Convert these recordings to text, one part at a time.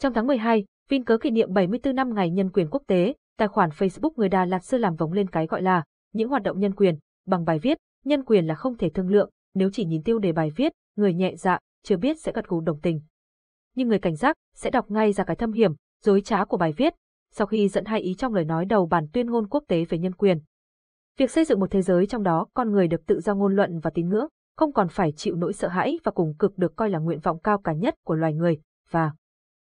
Trong tháng 12, Vin cớ kỷ niệm 74 năm Ngày Nhân quyền Quốc tế, tài khoản Facebook người Đà Lạt xưa làm vống lên cái gọi là những hoạt động nhân quyền, bằng bài viết, nhân quyền là không thể thương lượng, nếu chỉ nhìn tiêu đề bài viết, người nhẹ dạ, chưa biết sẽ gật gù đồng tình. Nhưng người cảnh giác sẽ đọc ngay ra cái thâm hiểm, dối trá của bài viết, sau khi dẫn hai ý trong lời nói đầu bản tuyên ngôn quốc tế về nhân quyền. Việc xây dựng một thế giới trong đó con người được tự do ngôn luận và tín ngưỡng, không còn phải chịu nỗi sợ hãi và cùng cực được coi là nguyện vọng cao cả nhất của loài người, và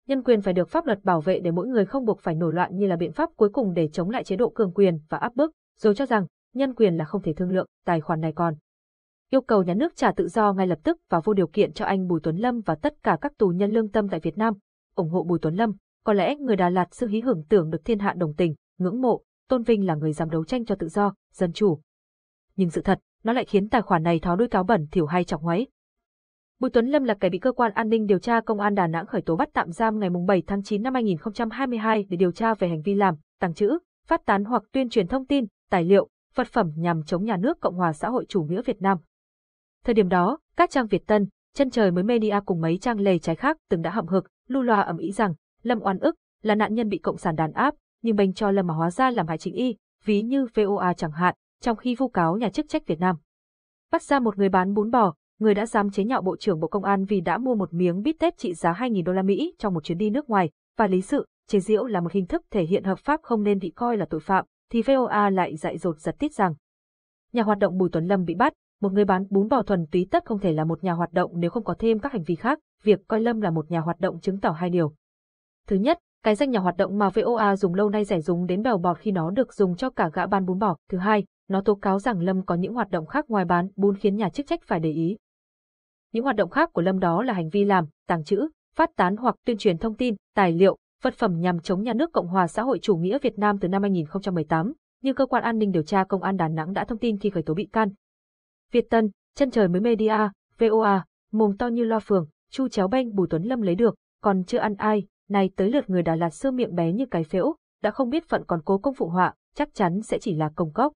nhân quyền phải được pháp luật bảo vệ để mỗi người không buộc phải nổi loạn như là biện pháp cuối cùng để chống lại chế độ cường quyền và áp bức, rồi cho rằng nhân quyền là không thể thương lượng, tài khoản này còn yêu cầu nhà nước trả tự do ngay lập tức và vô điều kiện cho anh Bùi Tuấn Lâm và tất cả các tù nhân lương tâm tại Việt Nam, ủng hộ Bùi Tuấn Lâm, có lẽ người Đà Lạt sư hí hưởng tưởng được thiên hạ đồng tình, ngưỡng mộ, tôn vinh là người dám đấu tranh cho tự do, dân chủ. Nhưng sự thật, nó lại khiến tài khoản này tháo đuôi cáo bẩn thiểu hay chọc ngoáy, Bùi Tuấn Lâm là kẻ bị cơ quan an ninh điều tra công an Đà Nẵng khởi tố bắt tạm giam ngày 7 tháng 9 năm 2022 để điều tra về hành vi làm, tàng trữ, phát tán hoặc tuyên truyền thông tin, tài liệu, vật phẩm nhằm chống nhà nước Cộng hòa xã hội chủ nghĩa Việt Nam. Thời điểm đó, các trang Việt Tân, chân trời mới media cùng mấy trang lề trái khác từng đã hậm hực, lưu loa ẩm ý rằng Lâm oan ức là nạn nhân bị cộng sản đàn áp, nhưng bênh cho Lâm mà hóa ra làm hại chính y, ví như VOA chẳng hạn, trong khi vu cáo nhà chức trách Việt Nam. Bắt ra một người bán bún bò, người đã dám chế nhạo Bộ trưởng Bộ Công an vì đã mua một miếng bít tết trị giá 2.000 đô la Mỹ trong một chuyến đi nước ngoài, và lý sự, chế giễu là một hình thức thể hiện hợp pháp không nên bị coi là tội phạm, thì VOA lại dạy dột giật tít rằng. Nhà hoạt động Bùi Tuấn Lâm bị bắt, một người bán bún bò thuần túy tất không thể là một nhà hoạt động nếu không có thêm các hành vi khác, việc coi Lâm là một nhà hoạt động chứng tỏ hai điều. Thứ nhất, cái danh nhà hoạt động mà VOA dùng lâu nay rẻ dùng đến bèo bọt khi nó được dùng cho cả gã bán bún bò. Thứ hai, nó tố cáo rằng Lâm có những hoạt động khác ngoài bán bún khiến nhà chức trách phải để ý. Những hoạt động khác của Lâm đó là hành vi làm, tàng trữ, phát tán hoặc tuyên truyền thông tin, tài liệu, vật phẩm nhằm chống nhà nước Cộng hòa xã hội chủ nghĩa Việt Nam từ năm 2018, như cơ quan an ninh điều tra công an Đà Nẵng đã thông tin khi khởi tố bị can. Việt Tân, chân trời mới media, VOA, mồm to như loa phường, chu chéo banh Bùi Tuấn Lâm lấy được, còn chưa ăn ai, nay tới lượt người Đà Lạt xưa miệng bé như cái phễu, đã không biết phận còn cố công phụ họa, chắc chắn sẽ chỉ là công cốc.